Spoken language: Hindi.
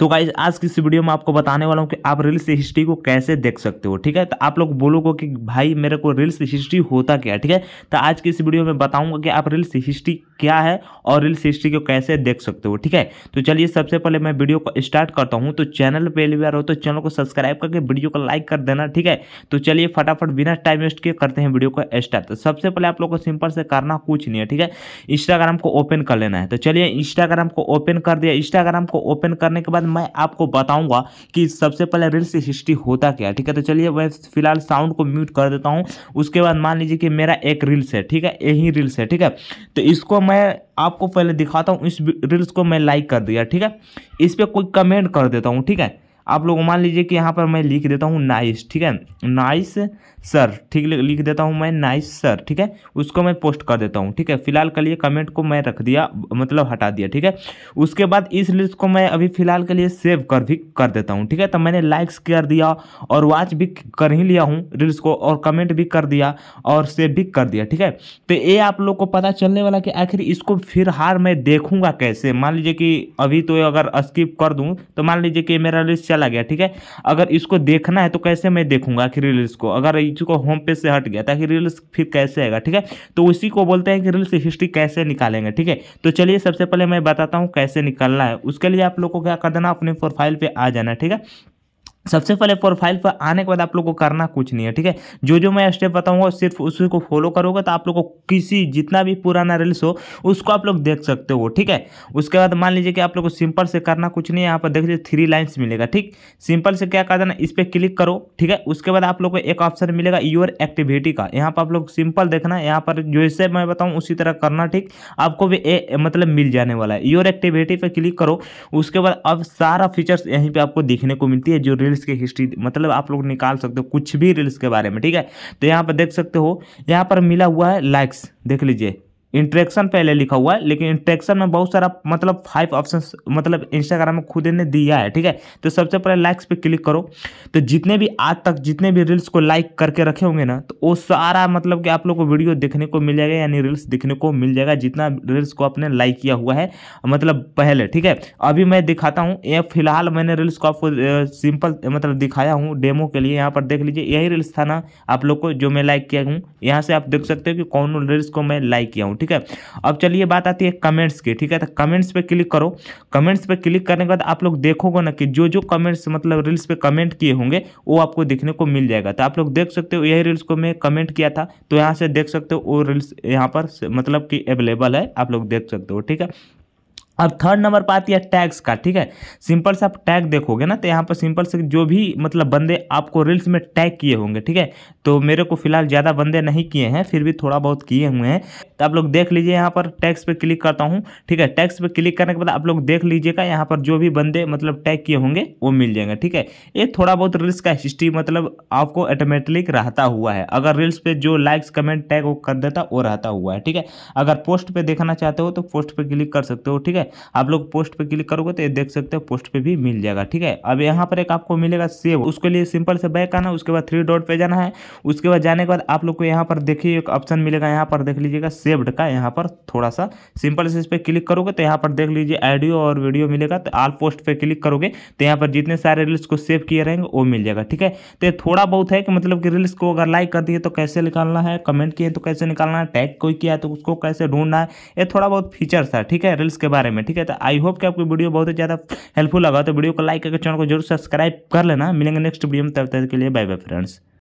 तो गाइज आज की इस वीडियो में आपको बताने वाला हूँ कि आप रील्स हिस्ट्री को कैसे देख सकते हो ठीक है तो आप लोग बोलोगे कि भाई मेरे को रील्स हिस्ट्री होता क्या ठीक है तो आज की इस वीडियो में बताऊंगा कि आप रील्स हिस्ट्री क्या है और रील्स हिस्ट्री को कैसे देख सकते हो ठीक है तो चलिए सबसे पहले मैं वीडियो को स्टार्ट करता हूँ तो चैनल पहली बार हो तो चैनल को सब्सक्राइब करके वीडियो को लाइक कर देना ठीक है तो चलिए फटाफट बिना टाइम वेस्ट किए करते हैं वीडियो को स्टार्ट तो सबसे पहले आप लोग को सिंपल से करना कुछ नहीं है ठीक है इंस्टाग्राम को ओपन कर लेना है तो चलिए इंस्टाग्राम को ओपन कर दिया इंस्टाग्राम को ओपन करने के बाद मैं आपको बताऊंगा कि सबसे पहले रील्स हिस्ट्री होता क्या ठीक है तो चलिए मैं फिलहाल साउंड को म्यूट कर देता हूँ उसके बाद मान लीजिए कि मेरा एक रील्स है ठीक है यही रील्स है ठीक है तो इसको मैं आपको पहले दिखाता हूँ इस रील्स को मैं लाइक कर दिया ठीक है इस पर कोई कमेंट कर देता हूँ ठीक है आप लोग मान लीजिए कि यहाँ पर मैं लिख देता हूँ नाइस ठीक है नाइस सर ठीक लिख देता हूँ मैं नाइस सर ठीक है उसको मैं पोस्ट कर देता हूँ ठीक है फिलहाल के लिए कमेंट को मैं रख दिया मतलब हटा दिया ठीक है उसके बाद इस लिस्ट को मैं अभी फिलहाल के लिए सेव कर भी कर देता हूँ ठीक है तो मैंने लाइक्स कर दिया और वॉच भी कर ही लिया हूँ रील्स को और कमेंट भी कर दिया और सेव भी कर दिया ठीक है तो ये आप लोग को पता चलने वाला कि आखिर इसको फिर हार मैं देखूँगा कैसे मान लीजिए कि अभी तो अगर स्किप कर दूँ तो मान लीजिए कि मेरा लिस्ट चला गया ठीक है अगर इसको देखना है तो कैसे मैं देखूंगा कि रील्स को अगर इसको होम पेज से हट गया ताकि तो रील्स फिर कैसे आएगा ठीक है तो उसी को बोलते हैं कि रील्स हिस्ट्री कैसे निकालेंगे ठीक है तो चलिए सबसे पहले मैं बताता हूँ कैसे निकालना है उसके लिए आप लोग को क्या कर देना अपने प्रोफाइल पर आ जाना ठीक है सबसे पहले प्रोफाइल पर आने के बाद आप लोग को करना कुछ नहीं है ठीक है जो जो मैं स्टेप बताऊंगा सिर्फ उसी को फॉलो करोगे तो आप लोग को किसी जितना भी पुराना रील्स हो उसको आप लोग देख सकते हो ठीक है उसके बाद मान लीजिए कि आप लोग को सिंपल से करना कुछ नहीं है यहाँ पर देख लीजिए थ्री लाइन्स मिलेगा ठीक सिंपल से क्या कर देना इस पर क्लिक करो ठीक है उसके बाद आप लोग को एक ऑप्शन मिलेगा योर एक्टिविटी का यहाँ पर आप लोग सिंपल देखना यहाँ पर जैसे मैं बताऊँ उसी तरह करना ठीक आपको भी ए, मतलब मिल जाने वाला है योर एक्टिविटी पर क्लिक करो उसके बाद अब सारा फीचर्स यहीं पर आपको देखने को मिलती है जो रील्स रील्स की हिस्ट्री मतलब आप लोग निकाल सकते हो कुछ भी रील्स के बारे में ठीक है तो यहाँ पर देख सकते हो यहाँ पर मिला हुआ है लाइक्स देख लीजिए इंट्रैक्शन पहले लिखा हुआ है लेकिन इंट्रैक्शन में बहुत सारा मतलब फाइव ऑप्शन मतलब इंस्टाग्राम में खुद ने दिया है ठीक है तो सबसे पहले लाइक्स पे क्लिक करो तो जितने भी आज तक जितने भी रील्स को लाइक करके रखे होंगे ना तो वो सारा मतलब कि आप लोग को वीडियो देखने को मिल जाएगा यानी रील्स देखने को मिल जाएगा जितना रील्स को आपने लाइक किया हुआ है मतलब पहले ठीक है अभी मैं दिखाता हूँ यह फिलहाल मैंने रील्स को आपको सिंपल मतलब दिखाया हूँ डेमो के लिए यहाँ पर देख लीजिए यही रील्स था ना आप लोग को जो मैं लाइक किया हूँ यहाँ से आप देख सकते हो कि कौन रील्स को मैं लाइक किया हूँ ठीक है अब चलिए बात आती है कमेंट्स की ठीक है तो कमेंट्स पे क्लिक करो कमेंट्स पे क्लिक करने के बाद आप लोग देखोगे ना कि जो जो कमेंट्स मतलब रील्स पे कमेंट किए होंगे वो आपको देखने को मिल जाएगा तो आप लोग देख सकते हो यही रील्स को मैं कमेंट किया था तो यहाँ से देख सकते हो वो रील्स यहाँ पर मतलब कि अवेलेबल है आप लोग देख सकते हो ठीक है अब थर्ड नंबर पर आती है टैग्स का ठीक है सिंपल से आप टैग देखोगे ना तो यहाँ पर सिंपल से जो भी मतलब बंदे आपको रील्स में टैग किए होंगे ठीक है तो मेरे को फिलहाल ज़्यादा बंदे नहीं किए हैं फिर भी थोड़ा बहुत किए हुए हैं तो आप लोग देख लीजिए यहाँ पर टैक्स पे क्लिक करता हूँ ठीक है टैक्स पर क्लिक करने के बाद आप लोग देख लीजिएगा यहाँ पर जो भी बंदे मतलब टैग किए होंगे वो मिल जाएंगे ठीक है ये थोड़ा बहुत रील्स का हिस्ट्री मतलब आपको ऑटोमेटिक रहता हुआ है अगर रील्स पर जो लाइक्स कमेंट टैग वो कर देता वो रहता हुआ है ठीक है अगर पोस्ट पर देखना चाहते हो तो पोस्ट पर क्लिक कर सकते हो ठीक है आप लोग पोस्ट पर क्लिक करोगे तो ये देख सकते हो पोस्ट पर भी मिल जाएगा ठीक है अब यहाँ पर एक आपको मिलेगा सेव उसके लिए सिंपल से बैक आना उसके बाद थ्री डॉट पे जाना है उसके बाद जाने के बाद आप लोग को यहाँ पर देखिए एक ऑप्शन मिलेगा यहाँ पर देख लीजिएगा सेव्ड का यहाँ पर थोड़ा सा सिंपल से इस पर क्लिक करोगे तो यहाँ पर देख लीजिए ऑडियो और वीडियो मिलेगा तो आल पोस्ट पर क्लिक करोगे तो यहाँ पर जितने सारे रील्स को सेव किए रहेंगे वो मिल जाएगा ठीक है तो थोड़ा बहुत है कि मतलब कि रील्स को अगर लाइक कर दिए तो कैसे निकालना है कमेंट किए तो कैसे निकालना है टैग कोई किया तो उसको कैसे ढूंढना है ये थोड़ा बहुत फीचर्स है ठीक है रील्स के बारे में में ठीक है तो आई होप कि आपको वीडियो बहुत ही ज़्यादा हेल्पफुल लगा तो वीडियो को लाइक करके चैनल को जरूर सब्सक्राइब कर लेना मिलेंगे नेक्स्ट वीडियो में तब तक के लिए बाय बाय फ्रेंड्स